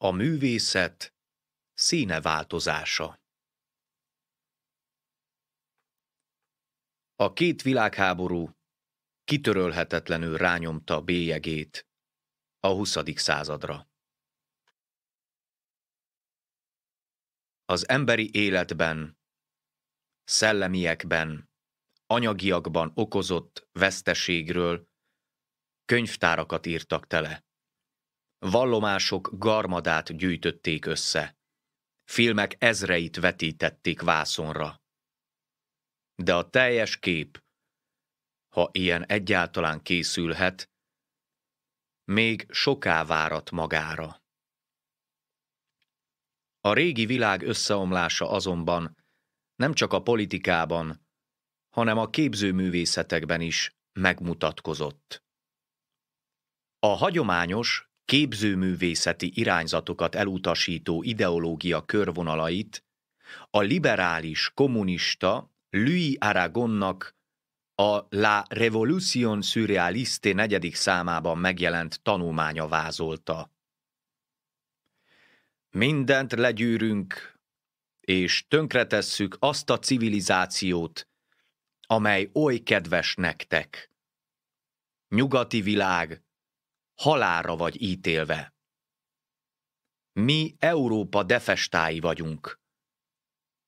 A művészet színe változása, A két világháború kitörölhetetlenül rányomta bélyegét a XX. századra. Az emberi életben, szellemiekben, anyagiakban okozott veszteségről könyvtárakat írtak tele vallomások garmadát gyűjtötték össze. Filmek ezreit vetítették vászonra. De a teljes kép, ha ilyen egyáltalán készülhet, még soká várat magára. A régi világ összeomlása azonban nem csak a politikában, hanem a képzőművészetekben is megmutatkozott. A hagyományos, képzőművészeti irányzatokat elutasító ideológia körvonalait a liberális kommunista Louis Aragonnak a La Revolution Surrealiste negyedik számában megjelent tanulmánya vázolta. Mindent legyűrünk, és tönkretesszük azt a civilizációt, amely oly kedves nektek. Nyugati világ, halára vagy ítélve. Mi Európa defestái vagyunk.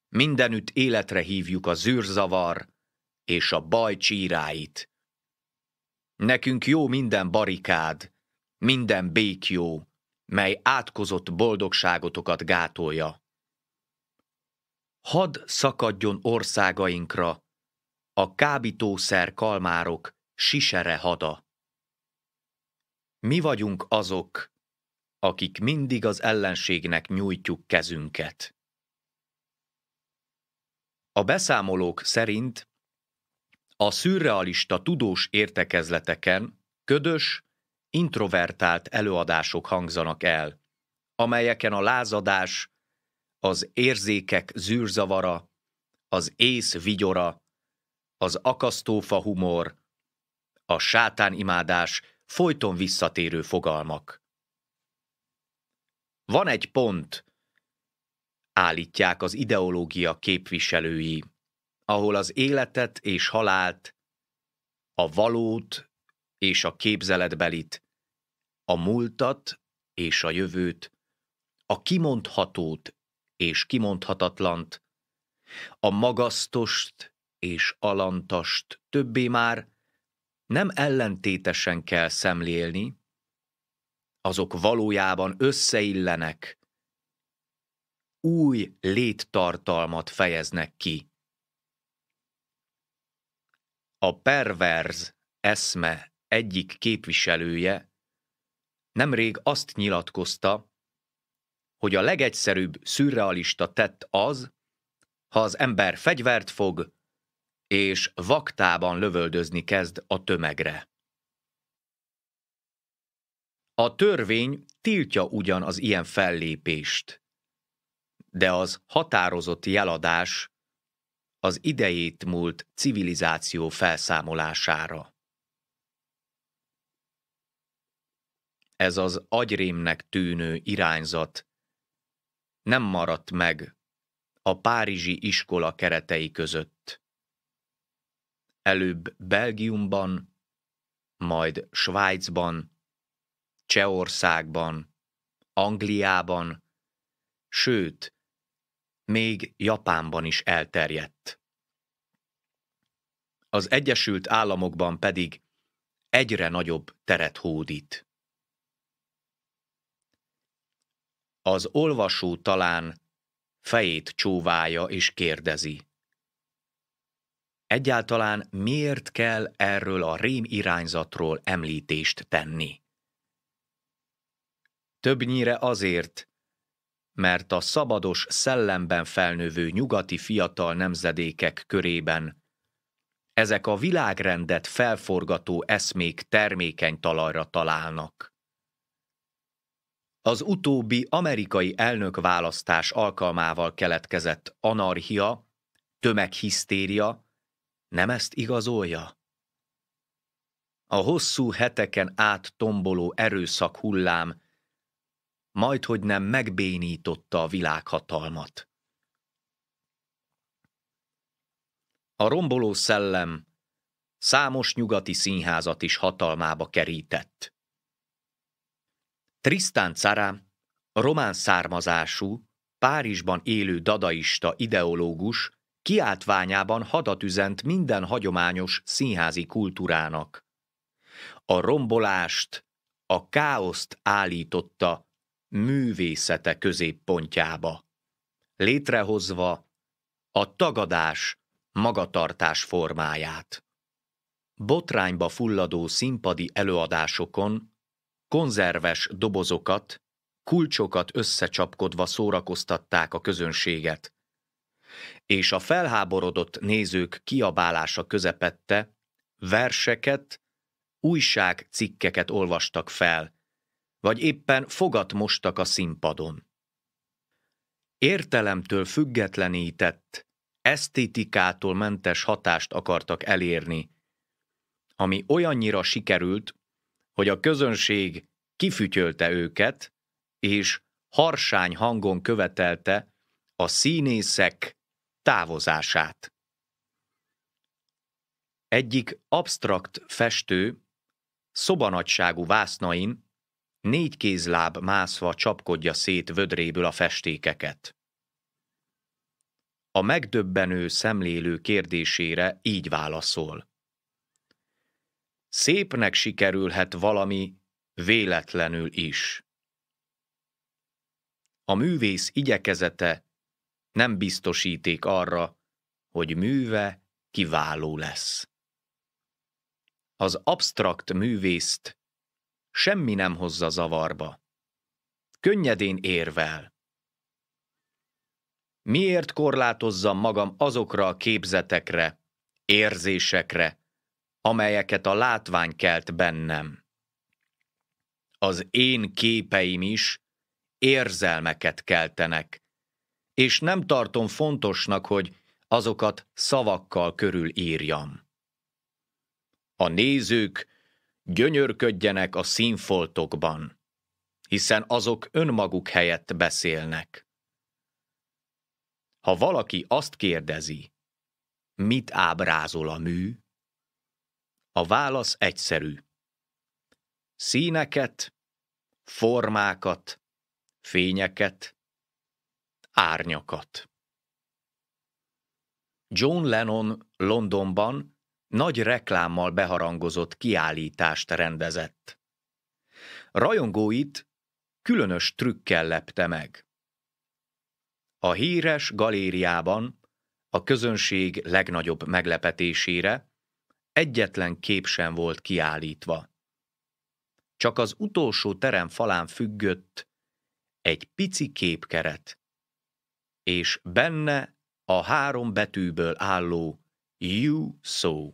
Mindenütt életre hívjuk a zűrzavar és a baj csíráit. Nekünk jó minden barikád, minden békjó, mely átkozott boldogságotokat gátolja. Hadd szakadjon országainkra a kábítószer kalmárok sisere hada. Mi vagyunk azok, akik mindig az ellenségnek nyújtjuk kezünket. A beszámolók szerint a szürrealista tudós értekezleteken ködös, introvertált előadások hangzanak el, amelyeken a lázadás, az érzékek zűrzavara, az ész vigyora, az akasztófa humor, a sátánimádás folyton visszatérő fogalmak. Van egy pont, állítják az ideológia képviselői, ahol az életet és halált, a valót és a képzeletbelit, a múltat és a jövőt, a kimondhatót és kimondhatatlant, a magasztost és alantast többé már nem ellentétesen kell szemlélni, azok valójában összeillenek, új léttartalmat fejeznek ki. A perverz eszme egyik képviselője nemrég azt nyilatkozta, hogy a legegyszerűbb szürrealista tett az, ha az ember fegyvert fog, és vaktában lövöldözni kezd a tömegre. A törvény tiltja ugyan az ilyen fellépést, de az határozott jeladás az idejét múlt civilizáció felszámolására. Ez az agyrémnek tűnő irányzat nem maradt meg a párizsi iskola keretei között előbb Belgiumban, majd Svájcban, Csehországban, Angliában, sőt, még Japánban is elterjedt. Az Egyesült Államokban pedig egyre nagyobb teret hódít. Az olvasó talán fejét csóválja és kérdezi. Egyáltalán miért kell erről a rém irányzatról említést tenni? Többnyire azért, mert a szabados szellemben felnövő nyugati fiatal nemzedékek körében ezek a világrendet felforgató eszmék termékeny talajra találnak. Az utóbbi amerikai elnökválasztás alkalmával keletkezett anarchia, tömeghisztéria, nem ezt igazolja? A hosszú heteken át tomboló erőszak hullám majdhogy nem megbénította a világhatalmat. A romboló szellem számos nyugati színházat is hatalmába kerített. Tristan Cara, román származású, Párizsban élő dadaista ideológus Kiáltványában hadat üzent minden hagyományos színházi kultúrának. A rombolást, a káoszt állította művészete középpontjába, létrehozva a tagadás magatartás formáját. Botrányba fulladó színpadi előadásokon konzerves dobozokat, kulcsokat összecsapkodva szórakoztatták a közönséget, és a felháborodott nézők kiabálása közepette verseket, újságcikkeket olvastak fel, vagy éppen fogat mostak a színpadon. Értelemtől függetlenített, esztétikától mentes hatást akartak elérni, ami olyannyira sikerült, hogy a közönség kifütyölte őket, és harsány hangon követelte a színészek távozását. Egyik absztrakt festő szobanagyságú vásznain négy kézláb mászva csapkodja szét vödréből a festékeket. A megdöbbenő szemlélő kérdésére így válaszol. Szépnek sikerülhet valami véletlenül is. A művész igyekezete nem biztosíték arra, hogy műve kiváló lesz. Az absztrakt művészt semmi nem hozza zavarba. Könnyedén érvel. Miért korlátozzam magam azokra a képzetekre, érzésekre, amelyeket a látvány kelt bennem? Az én képeim is érzelmeket keltenek, és nem tartom fontosnak, hogy azokat szavakkal körülírjam. A nézők gyönyörködjenek a színfoltokban, hiszen azok önmaguk helyett beszélnek. Ha valaki azt kérdezi, mit ábrázol a mű, a válasz egyszerű. Színeket, formákat, fényeket, Árnyakat John Lennon Londonban nagy reklámmal beharangozott kiállítást rendezett. Rajongóit különös trükkel lepte meg. A híres galériában a közönség legnagyobb meglepetésére egyetlen kép sem volt kiállítva. Csak az utolsó terem falán függött egy pici képkeret, és benne a három betűből álló You So.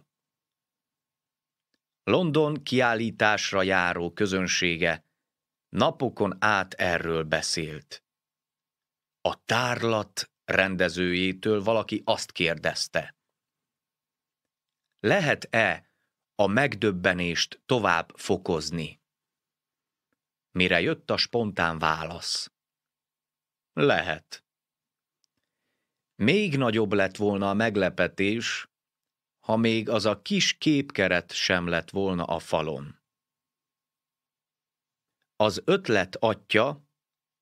London kiállításra járó közönsége napokon át erről beszélt. A tárlat rendezőjétől valaki azt kérdezte. Lehet-e a megdöbbenést tovább fokozni? Mire jött a spontán válasz? Lehet. Még nagyobb lett volna a meglepetés, ha még az a kis képkeret sem lett volna a falon. Az ötlet atya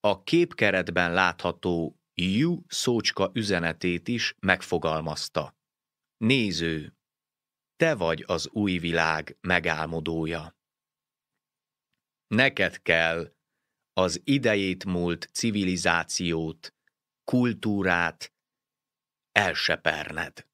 a képkeretben látható Jú szócska üzenetét is megfogalmazta. Néző, te vagy az új világ megálmodója. Neked kell az idejét múlt civilizációt, kultúrát elseperned.